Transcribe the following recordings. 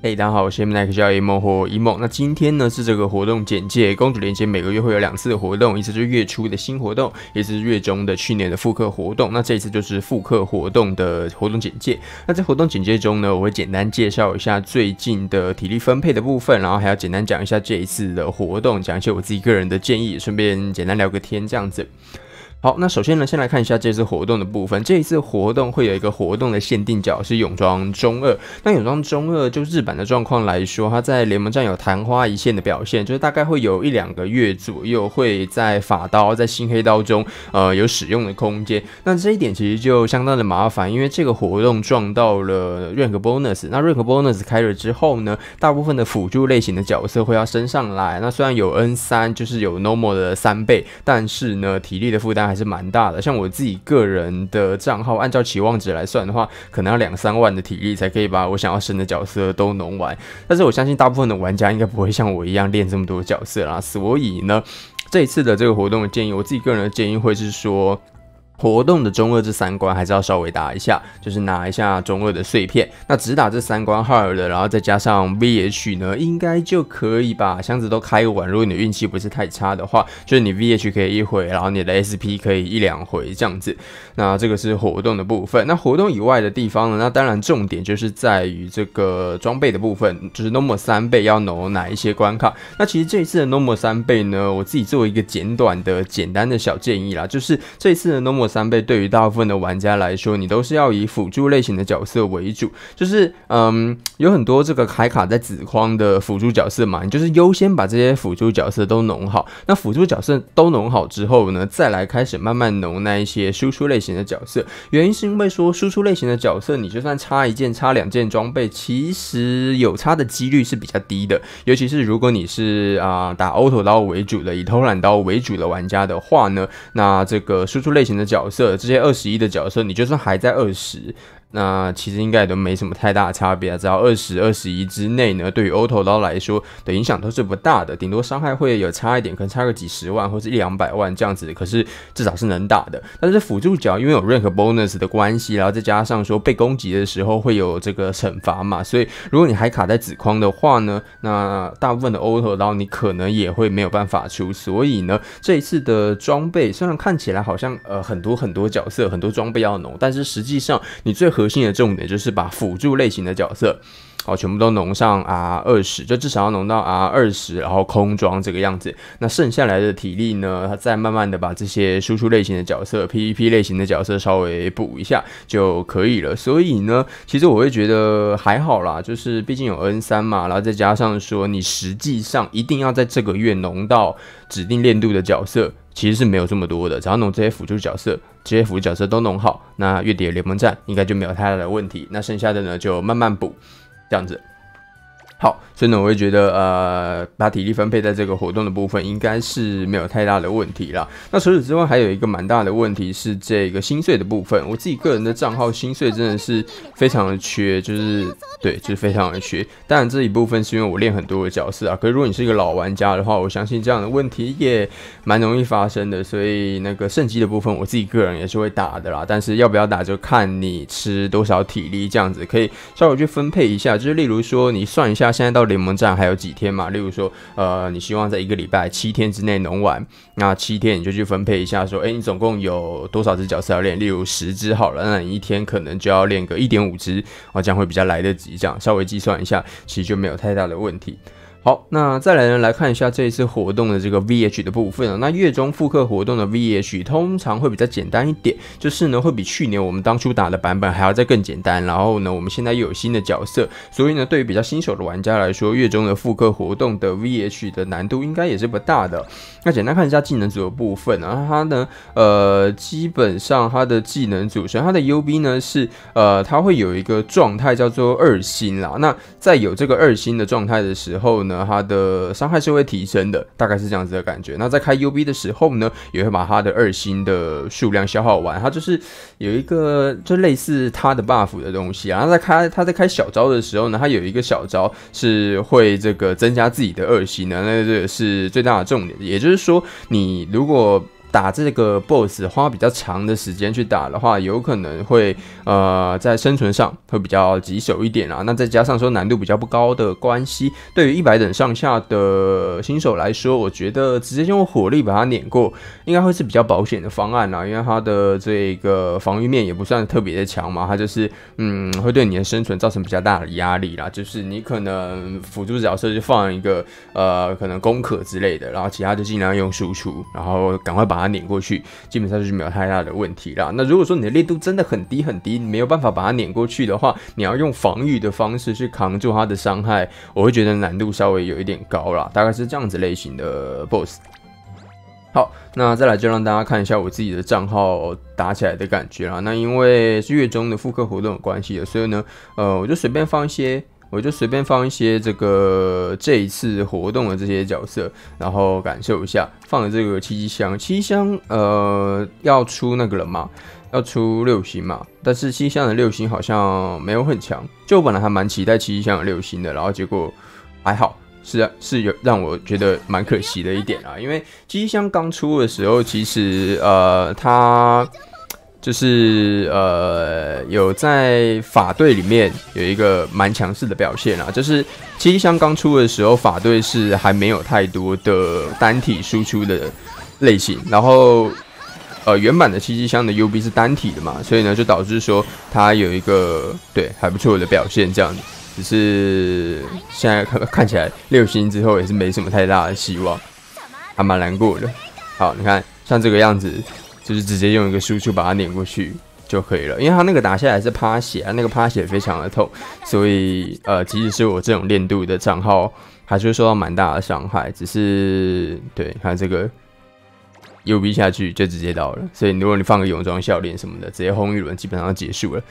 哎，大家好，我是 Mike，叫一梦或一梦。那今天呢是这个活动简介，公主连接每个月会有两次活动，一次是月初的新活动，一次是月中的去年的复刻活动。那这一次就是复刻活动的活动简介。那在活动简介中呢，我会简单介绍一下最近的体力分配的部分，然后还要简单讲一下这一次的活动，讲一些我自己个人的建议，顺便简单聊个天，这样子。好，那首先呢，先来看一下这次活动的部分。这一次活动会有一个活动的限定角是泳装中二。那泳装中二就日版的状况来说，它在联盟战有昙花一现的表现，就是大概会有一两个月左右会在法刀在新黑刀中呃有使用的空间。那这一点其实就相当的麻烦，因为这个活动撞到了 rank bonus。那 rank bonus 开了之后呢，大部分的辅助类型的角色会要升上来。那虽然有 N 三，就是有 normal 的三倍，但是呢体力的负担。还是蛮大的，像我自己个人的账号，按照期望值来算的话，可能要两三万的体力才可以把我想要升的角色都弄完。但是我相信大部分的玩家应该不会像我一样练这么多角色啦，所以呢，这一次的这个活动的建议，我自己个人的建议会是说。活动的中二这三关还是要稍微打一下，就是拿一下中二的碎片。那只打这三关 hard 的，然后再加上 VH 呢，应该就可以吧？箱子都开完，如果你运气不是太差的话，就是你 VH 可以一回，然后你的 SP 可以一两回这样子。那这个是活动的部分。那活动以外的地方呢？那当然重点就是在于这个装备的部分，就是 Normal 三倍要挪哪一些关卡？那其实这一次的 Normal 三倍呢，我自己做一个简短的简单的小建议啦，就是这一次的 Normal。三倍对于大部分的玩家来说，你都是要以辅助类型的角色为主，就是嗯，有很多这个开卡在紫框的辅助角色嘛，你就是优先把这些辅助角色都弄好。那辅助角色都弄好之后呢，再来开始慢慢弄那一些输出类型的角色。原因是因为说输出类型的角色，你就算差一件、差两件装备，其实有差的几率是比较低的。尤其是如果你是啊打欧头刀为主的、以偷懒刀为主的玩家的话呢，那这个输出类型的角角色这些二十一的角色，你就算还在二十。那其实应该也都没什么太大的差别啊，只要二十二十一之内呢，对于欧头刀来说的影响都是不大的，顶多伤害会有差一点，可能差个几十万或是一两百万这样子。可是至少是能打的。但是辅助角因为有任何 bonus 的关系，然后再加上说被攻击的时候会有这个惩罚嘛，所以如果你还卡在紫框的话呢，那大部分的欧头刀你可能也会没有办法出。所以呢，这一次的装备虽然看起来好像呃很多很多角色很多装备要弄，但是实际上你最核心的重点就是把辅助类型的角色，哦，全部都弄上啊二十，就至少要弄到啊二十，然后空装这个样子。那剩下来的体力呢，他再慢慢的把这些输出类型的角色、PVP 类型的角色稍微补一下就可以了。所以呢，其实我会觉得还好啦，就是毕竟有 N 三嘛，然后再加上说你实际上一定要在这个月弄到指定练度的角色。其实是没有这么多的，只要弄这些辅助角色，这些辅助角色都弄好，那月底的联盟战应该就没有太大的问题。那剩下的呢，就慢慢补，这样子。好，所以呢，我会觉得，呃，把体力分配在这个活动的部分，应该是没有太大的问题啦。那除此之外，还有一个蛮大的问题是这个心碎的部分。我自己个人的账号心碎真的是非常的缺，就是对，就是非常的缺。当然这一部分是因为我练很多的角色啊。可是如果你是一个老玩家的话，我相信这样的问题也蛮容易发生的。所以那个圣机的部分，我自己个人也是会打的啦。但是要不要打就看你吃多少体力，这样子可以稍微去分配一下。就是例如说，你算一下。那现在到联盟战还有几天嘛？例如说，呃，你希望在一个礼拜七天之内能完，那七天你就去分配一下，说，哎，你总共有多少只角色要练？例如十只好了，那你一天可能就要练个一点五只，啊，这样会比较来得及，这样稍微计算一下，其实就没有太大的问题。好，那再来呢，来看一下这一次活动的这个 V H 的部分啊。那月中复刻活动的 V H 通常会比较简单一点，就是呢会比去年我们当初打的版本还要再更简单。然后呢，我们现在又有新的角色，所以呢，对于比较新手的玩家来说，月中的复刻活动的 V H 的难度应该也是不大的。那简单看一下技能组的部分啊，它呢，呃，基本上它的技能组成，它的 U B 呢是呃，它会有一个状态叫做二星啦。那在有这个二星的状态的时候。呢，它的伤害是会提升的，大概是这样子的感觉。那在开 UB 的时候呢，也会把它的二星的数量消耗完。它就是有一个，就类似它的 buff 的东西啊。后在开他在开小招的时候呢，它有一个小招是会这个增加自己的二星的，那这个是最大的重点。也就是说，你如果打这个 boss 花比较长的时间去打的话，有可能会呃在生存上会比较棘手一点啦。那再加上说难度比较不高的关系，对于一百等上下的新手来说，我觉得直接用火力把它碾过，应该会是比较保险的方案啦。因为它的这个防御面也不算特别的强嘛，它就是嗯会对你的生存造成比较大的压力啦。就是你可能辅助角色就放一个呃可能攻可之类的，然后其他就尽量用输出，然后赶快把。把它碾过去，基本上就是没有太大的问题啦。那如果说你的烈度真的很低很低，你没有办法把它碾过去的话，你要用防御的方式去扛住它的伤害，我会觉得难度稍微有一点高啦，大概是这样子类型的 boss。好，那再来就让大家看一下我自己的账号打起来的感觉啦。那因为是月中的复刻活动有关系的，所以呢，呃，我就随便放一些。我就随便放一些这个这一次活动的这些角色，然后感受一下。放了这个七七香，七七香，呃，要出那个了嘛？要出六星嘛？但是七七香的六星好像没有很强，就本来还蛮期待七七香的六星的，然后结果还好，是啊，是有让我觉得蛮可惜的一点啊，因为七七香刚出的时候，其实呃，它就是呃，有在法队里面有一个蛮强势的表现啊。就是七七香刚出的时候，法队是还没有太多的单体输出的类型。然后呃，原版的七七香的 UB 是单体的嘛，所以呢就导致说它有一个对还不错的表现。这样，子。只是现在看看起来六星之后也是没什么太大的希望，还蛮难过的。好，你看像这个样子。就是直接用一个输出把它碾过去就可以了，因为他那个打下来是趴血啊，那个趴血非常的痛，所以呃，即使是我这种练度的账号，还是会受到蛮大的伤害，只是对，他这个。右臂下去就直接到了，所以如果你放个泳装笑脸什么的，直接轰一轮基本上结束了。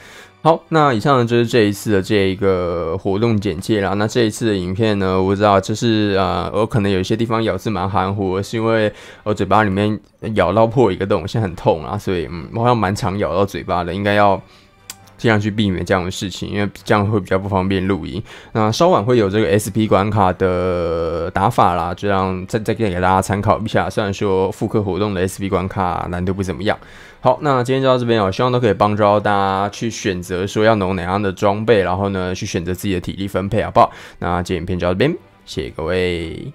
好，那以上呢就是这一次的这一个活动简介啦。那这一次的影片呢，我知道就是呃，我可能有一些地方咬字蛮含糊，是因为我嘴巴里面咬到破一个洞，现在很痛啊，所以嗯，我好像蛮常咬到嘴巴的，应该要。尽量去避免这样的事情，因为这样会比较不方便露营。那稍晚会有这个 S p 关卡的打法啦，这样再再给给大家参考一下。虽然说复刻活动的 S p 关卡难度不怎么样。好，那今天就到这边哦，希望都可以帮助到大家去选择说要弄哪样的装备，然后呢去选择自己的体力分配，好不好？那今天影片就到这边，谢谢各位。